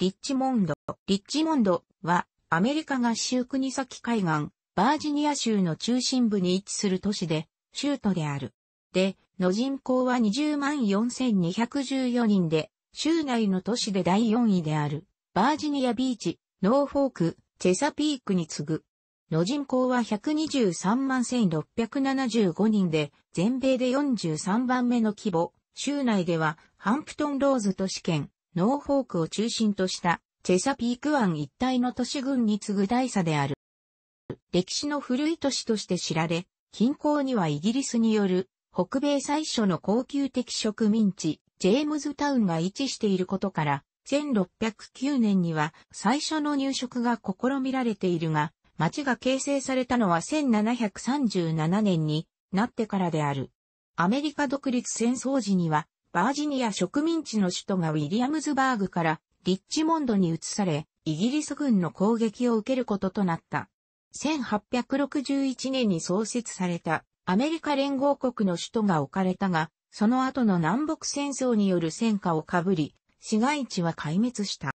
リッチモンド。リッチモンドは、アメリカ合衆国先海岸、バージニア州の中心部に位置する都市で、州都である。で、の人口は20万4214人で、州内の都市で第4位である。バージニアビーチ、ノーフォーク、チェサピークに次ぐ。の人口は123万1675人で、全米で43番目の規模。州内では、ハンプトンローズ都市圏、ノーフォークを中心としたチェサピーク湾一帯の都市群に次ぐ大差である。歴史の古い都市として知られ、近郊にはイギリスによる北米最初の高級的植民地、ジェームズタウンが位置していることから、1609年には最初の入植が試みられているが、町が形成されたのは1737年になってからである。アメリカ独立戦争時にはバージニア植民地の首都がウィリアムズバーグからリッチモンドに移され、イギリス軍の攻撃を受けることとなった。1861年に創設されたアメリカ連合国の首都が置かれたが、その後の南北戦争による戦火をかぶり、市街地は壊滅した。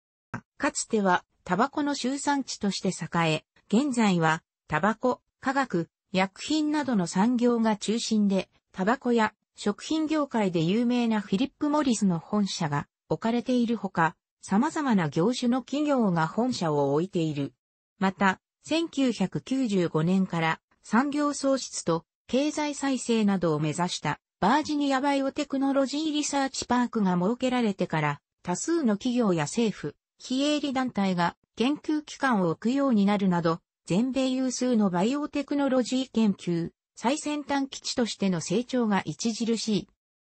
かつてはタバコの集産地として栄え、現在はタバコ、化学、薬品などの産業が中心で、タバコや食品業界で有名なフィリップ・モリスの本社が置かれているほか、様々な業種の企業が本社を置いている。また、1995年から産業創出と経済再生などを目指したバージニアバイオテクノロジーリサーチパークが設けられてから多数の企業や政府、非営利団体が研究機関を置くようになるなど全米有数のバイオテクノロジー研究、最先端基地としての成長が著しい。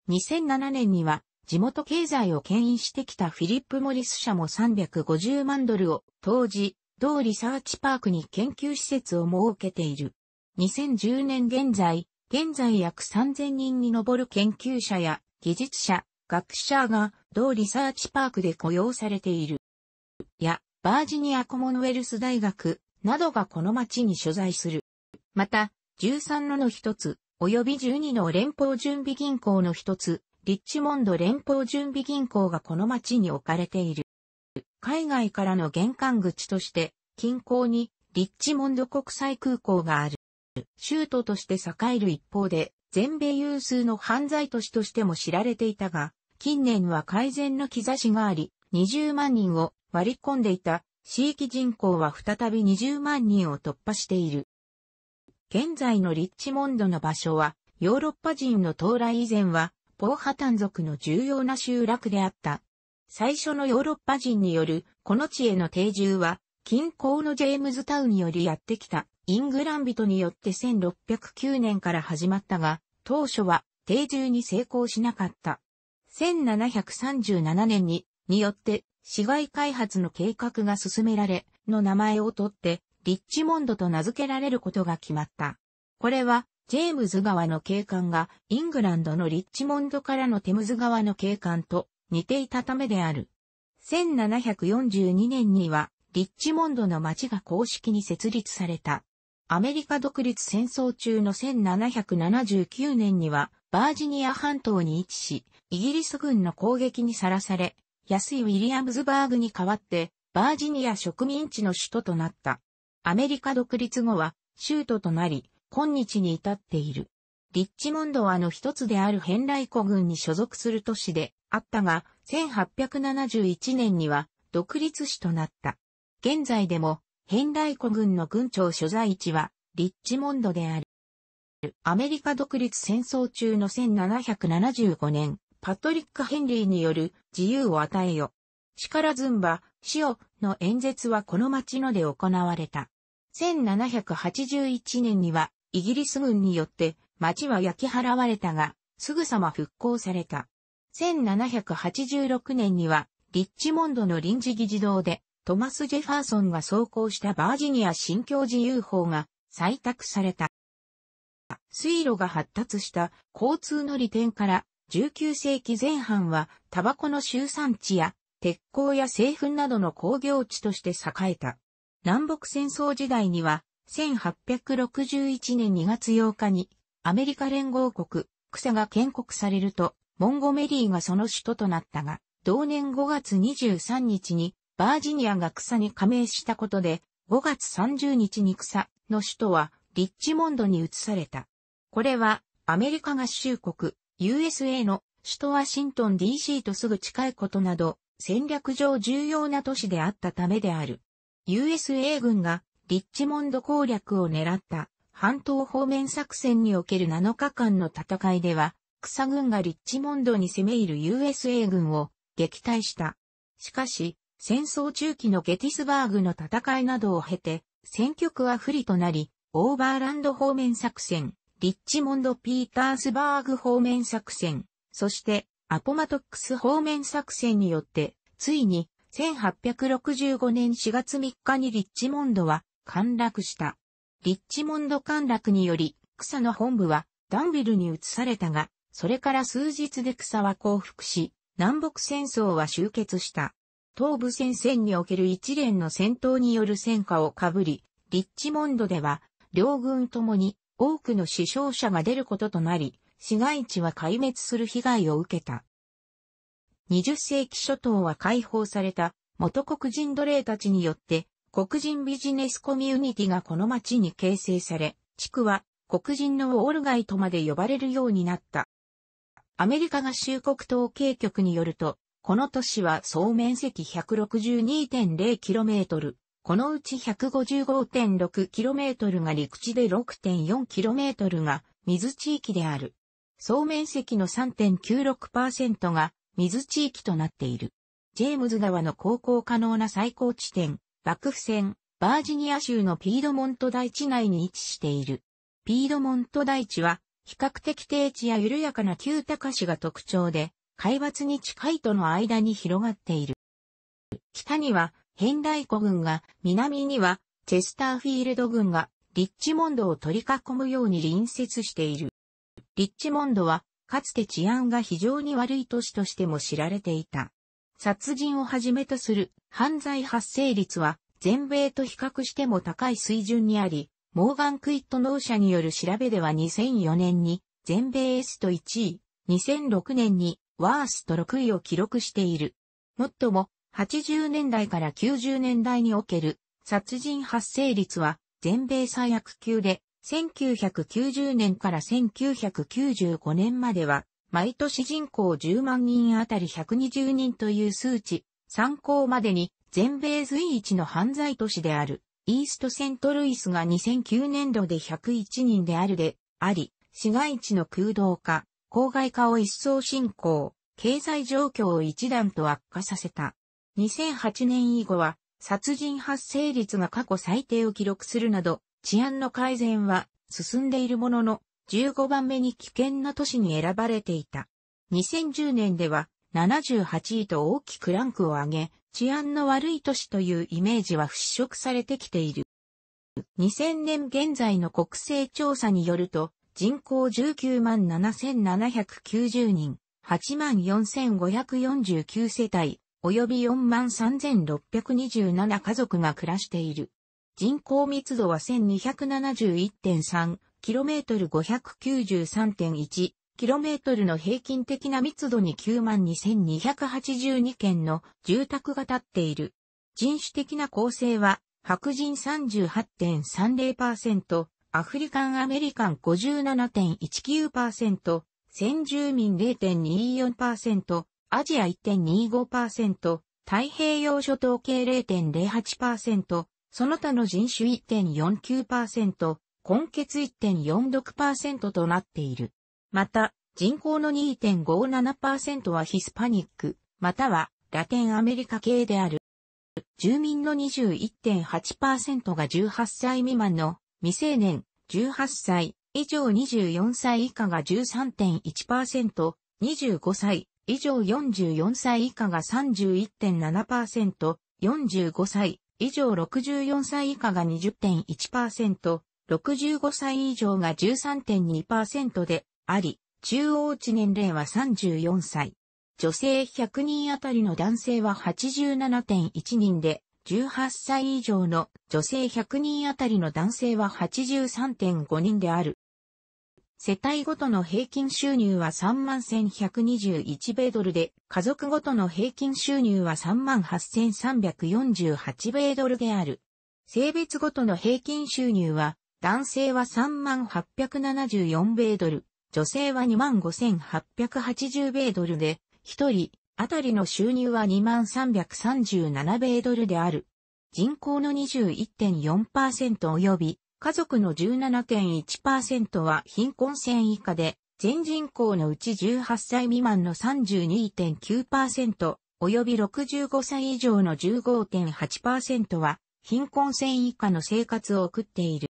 2007年には地元経済を牽引してきたフィリップ・モリス社も350万ドルを当時、同リサーチパークに研究施設を設けている。2010年現在、現在約3000人に上る研究者や技術者、学者が同リサーチパークで雇用されている。や、バージニアコモンウェルス大学などがこの町に所在する。また、13のの一つ、及び12の連邦準備銀行の一つ、リッチモンド連邦準備銀行がこの町に置かれている。海外からの玄関口として、近郊にリッチモンド国際空港がある。州都として栄える一方で、全米有数の犯罪都市としても知られていたが、近年は改善の兆しがあり、20万人を割り込んでいた地域人口は再び20万人を突破している。現在のリッチモンドの場所は、ヨーロッパ人の到来以前は、ポーハタン族の重要な集落であった。最初のヨーロッパ人によるこの地への定住は、近郊のジェームズタウンによりやってきたイングラン人によって1609年から始まったが、当初は定住に成功しなかった。1737年に、によって市街開発の計画が進められ、の名前をとってリッチモンドと名付けられることが決まった。これは、ジェームズ川の景観がイングランドのリッチモンドからのテムズ川の景観と似ていたためである。1742年にはリッチモンドの町が公式に設立された。アメリカ独立戦争中の1779年にはバージニア半島に位置し、イギリス軍の攻撃にさらされ、安いウィリアムズバーグに代わってバージニア植民地の首都となった。アメリカ独立後は州都となり、今日に至っている。リッチモンドはの一つであるヘンライコ軍に所属する都市であったが、1871年には独立市となった。現在でもヘンライコ軍の軍庁所在地はリッチモンドである。アメリカ独立戦争中の1775年、パトリック・ヘンリーによる自由を与えよ力ずんば、塩の演説はこの町ので行われた。1781年には、イギリス軍によって町は焼き払われたが、すぐさま復興された。1786年には、リッチモンドの臨時議事堂で、トマス・ジェファーソンが走行したバージニア新教自由法が採択された。水路が発達した交通の利点から19世紀前半はタバコの集産地や鉄鋼や製粉などの工業地として栄えた。南北戦争時代には、1861年2月8日に、アメリカ連合国、草が建国されると、モンゴメリーがその首都となったが、同年5月23日に、バージニアが草に加盟したことで、5月30日に草の首都は、リッチモンドに移された。これは、アメリカ合衆国、USA の首都ワシントン DC とすぐ近いことなど、戦略上重要な都市であったためである。USA 軍がリッチモンド攻略を狙った半島方面作戦における7日間の戦いでは、草軍がリッチモンドに攻め入る USA 軍を撃退した。しかし、戦争中期のゲティスバーグの戦いなどを経て、戦局は不利となり、オーバーランド方面作戦、リッチモンド・ピータースバーグ方面作戦、そしてアポマトックス方面作戦によって、ついに1865年4月3日にリッチモンドは陥落した。リッチモンド陥落により、草の本部はダンビルに移されたが、それから数日で草は降伏し、南北戦争は終結した。東部戦線における一連の戦闘による戦果をかぶり、リッチモンドでは、両軍ともに多くの死傷者が出ることとなり、市街地は壊滅する被害を受けた。20世紀初頭は解放された元黒人奴隷たちによって黒人ビジネスコミュニティがこの町に形成され、地区は黒人のウォール街とまで呼ばれるようになった。アメリカ合衆国統計局によると、この都市は総面積 162.0km、このうち 155.6km が陸地で 6.4km が水地域である。総面積の3.96%が水地域となっている。ジェームズ川の航行可能な最高地点、幕府線、バージニア州のピードモント大地内に位置している。ピードモント大地は、比較的低地や緩やかな旧高市が特徴で、海抜に近いとの間に広がっている。北には、ヘンライコ軍が、南には、チェスターフィールド軍が、リッチモンドを取り囲むように隣接している。リッチモンドは、かつて治安が非常に悪い都市としても知られていた。殺人をはじめとする犯罪発生率は、全米と比較しても高い水準にあり、モーガン・クイット農社による調べでは2004年に全米エスト1位、2006年にワースト6位を記録している。もっとも、80年代から90年代における殺人発生率は全米最悪級で1990年から1995年までは、毎年人口10万人あたり120人という数値、参考までに全米随一の犯罪都市である、イーストセントルイスが2009年度で101人であるで、あり、市街地の空洞化、郊外化を一層進行、経済状況を一段と悪化させた。2008年以後は、殺人発生率が過去最低を記録するなど、治安の改善は進んでいるものの、15番目に危険な都市に選ばれていた。2010年では78位と大きくランクを上げ、治安の悪い都市というイメージは払拭されてきている。2000年現在の国勢調査によると、人口19万7790人、8万4549世帯、及び4万3627家族が暮らしている。人口密度は 1271.3km593.1 km の平均的な密度に92,282件の住宅が建っている。人種的な構成は、白人38.30%、アフリカンアメリカン57.19%、先住民0.24%、アジア1.25%、太平洋諸島系0.08%、その他の人種1.49%、根血1.46%となっている。また、人口の2.57%はヒスパニック、またはラテンアメリカ系である。住民の21.8%が18歳未満の未成年、18歳以上24歳以下が13.1%、25歳以上44歳以下が31.7%、45歳以上64歳以下が20.1%、65歳以上が13.2%であり、中央値年齢は34歳。女性100人あたりの男性は87.1人で、18歳以上の女性100人あたりの男性は83.5人である。世帯ごとの平均収入は31,121米ドルで、家族ごとの平均収入は38,348米ドルである。性別ごとの平均収入は、男性は3874米ドル、女性は25,880米ドルで、1人あたりの収入は2337米ドルである。人口の21.4%及び家族の17.1%は貧困線以下で、全人口のうち18歳未満の32.9%、及び65歳以上の15.8%は、貧困線以下の生活を送っている。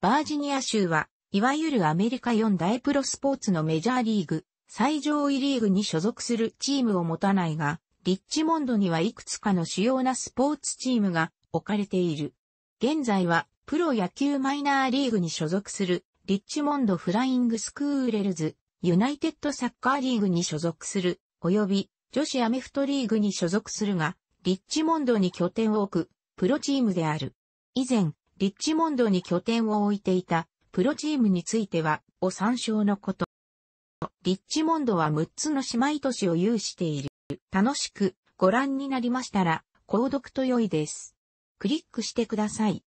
バージニア州は、いわゆるアメリカ4大プロスポーツのメジャーリーグ、最上位リーグに所属するチームを持たないが、リッチモンドにはいくつかの主要なスポーツチームが置かれている。現在はプロ野球マイナーリーグに所属する、リッチモンドフライングスクーレルズ、ユナイテッドサッカーリーグに所属する、及び女子アメフトリーグに所属するが、リッチモンドに拠点を置く、プロチームである。以前、リッチモンドに拠点を置いていた、プロチームについては、を参照のこと。リッチモンドは6つの姉妹都市を有している。楽しくご覧になりましたら、購読と良いです。クリックしてください。